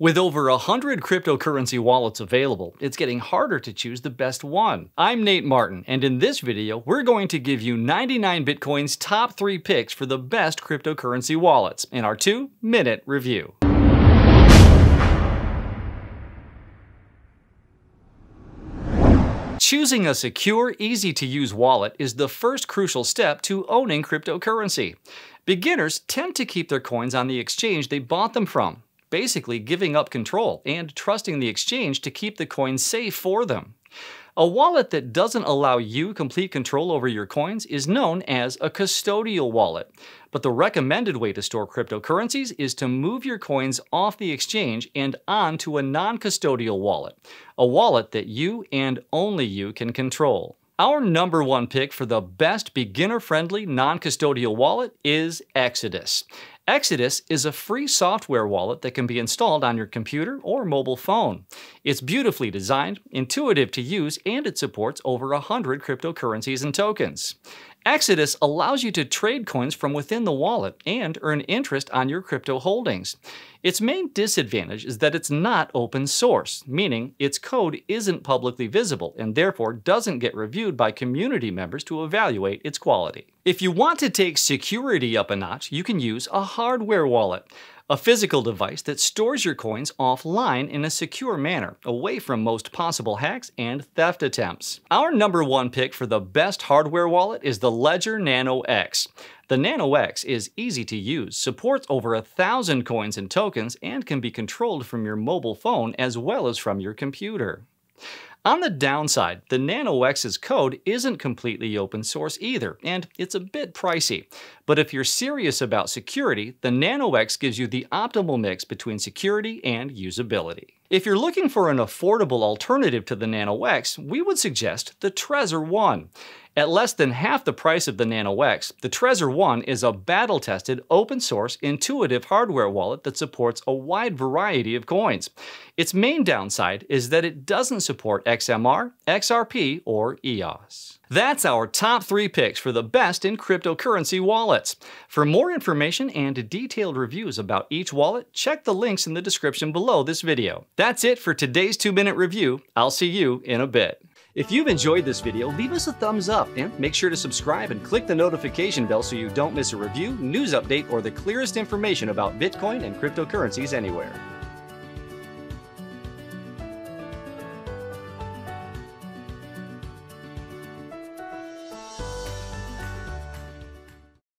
With over 100 cryptocurrency wallets available, it's getting harder to choose the best one. I'm Nate Martin, and in this video, we're going to give you 99 Bitcoin's top 3 picks for the best cryptocurrency wallets in our 2-minute review. Choosing a secure, easy-to-use wallet is the first crucial step to owning cryptocurrency. Beginners tend to keep their coins on the exchange they bought them from, basically giving up control and trusting the exchange to keep the coins safe for them. A wallet that doesn't allow you complete control over your coins is known as a custodial wallet. But the recommended way to store cryptocurrencies is to move your coins off the exchange and onto a non custodial wallet, a wallet that you and only you can control. Our number one pick for the best beginner friendly non custodial wallet is Exodus. Exodus is a free software wallet that can be installed on your computer or mobile phone. It's beautifully designed, intuitive to use, and it supports over 100 cryptocurrencies and tokens. Exodus allows you to trade coins from within the wallet and earn interest on your crypto holdings. Its main disadvantage is that it's not open source, meaning its code isn't publicly visible and therefore doesn't get reviewed by community members to evaluate its quality. If you want to take security up a notch, you can use a hardware wallet, a physical device that stores your coins offline in a secure manner, away from most possible hacks and theft attempts. Our number one pick for the best hardware wallet is the Ledger Nano X. The Nano X is easy to use, supports over a thousand coins and tokens, and can be controlled from your mobile phone as well as from your computer. On the downside, the NanoX's code isn't completely open source either, and it's a bit pricey. But if you're serious about security, the NanoX gives you the optimal mix between security and usability. If you're looking for an affordable alternative to the NanoX, we would suggest the Trezor One. At less than half the price of the Nano X, the Trezor One is a battle-tested, open-source, intuitive hardware wallet that supports a wide variety of coins. Its main downside is that it doesn't support XMR, XRP, or EOS. That's our top three picks for the best in cryptocurrency wallets. For more information and detailed reviews about each wallet, check the links in the description below this video. That's it for today's 2-Minute Review. I'll see you in a bit. If you've enjoyed this video, leave us a thumbs up and make sure to subscribe and click the notification bell so you don't miss a review, news update, or the clearest information about Bitcoin and cryptocurrencies anywhere.